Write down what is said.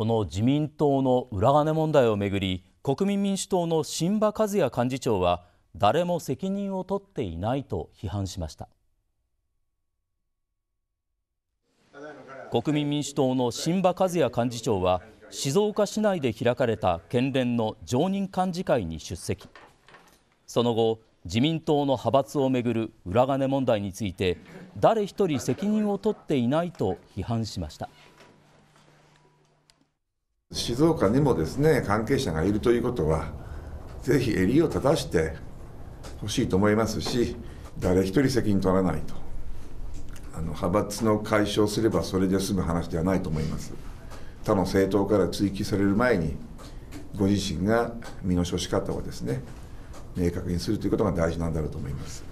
この自民党の裏金問題をめぐり国民民主党の新馬和也幹事長は誰も責任を取っていないと批判しました国民民主党の新馬和也幹事長は静岡市内で開かれた県連の常任幹事会に出席その後自民党の派閥をめぐる裏金問題について誰一人責任を取っていないと批判しました。静岡にもですね関係者がいるということはぜひ襟を正してほしいと思いますし誰一人責任取らないとあの派閥の解消すればそれで済む話ではないと思います他の政党から追及される前にご自身が身の処し方をですね明確にするということが大事なんだろうと思います。